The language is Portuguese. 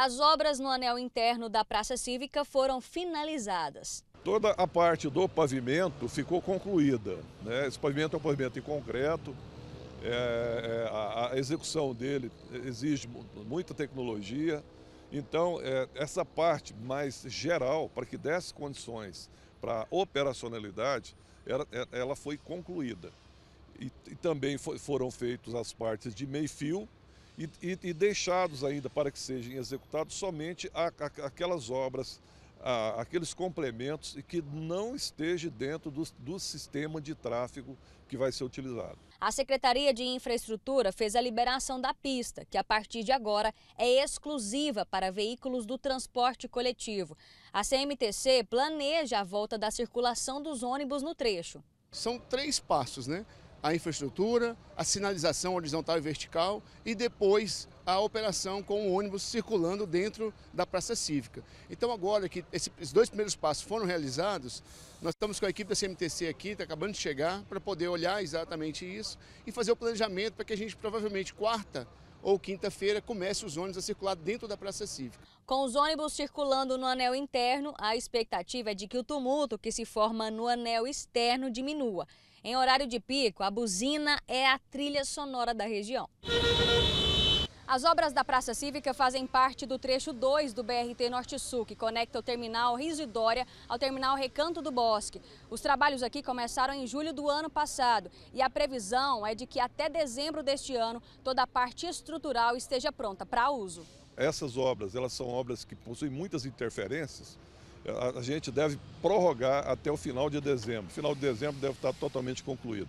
As obras no anel interno da Praça Cívica foram finalizadas. Toda a parte do pavimento ficou concluída. Né? Esse pavimento é um pavimento em concreto. É, é, a, a, execução dele exige muita tecnologia. Então, é, essa parte mais geral, para que desse condições para operacionalidade, ela, é, ela, foi concluída. E, e também foi, foram feitas as partes de meio-fio, e, e, e deixados ainda para que sejam executados somente a, a, aquelas obras, a, aqueles complementos e que não esteja dentro do, do sistema de tráfego que vai ser utilizado. A Secretaria de Infraestrutura fez a liberação da pista, que a partir de agora é exclusiva para veículos do transporte coletivo. A CMTC planeja a volta da circulação dos ônibus no trecho. São três passos, né? a infraestrutura, a sinalização horizontal e vertical e depois a operação com o ônibus circulando dentro da praça cívica. Então agora que esses dois primeiros passos foram realizados, nós estamos com a equipe da CMTC aqui, está acabando de chegar, para poder olhar exatamente isso e fazer o planejamento para que a gente provavelmente quarta ou quinta-feira comece os ônibus a circular dentro da Praça Cívica. Com os ônibus circulando no anel interno, a expectativa é de que o tumulto que se forma no anel externo diminua. Em horário de pico, a buzina é a trilha sonora da região. As obras da Praça Cívica fazem parte do trecho 2 do BRT Norte-Sul, que conecta o terminal Risidória ao terminal Recanto do Bosque. Os trabalhos aqui começaram em julho do ano passado e a previsão é de que até dezembro deste ano toda a parte estrutural esteja pronta para uso. Essas obras, elas são obras que possuem muitas interferências. A gente deve prorrogar até o final de dezembro. Final de dezembro deve estar totalmente concluído.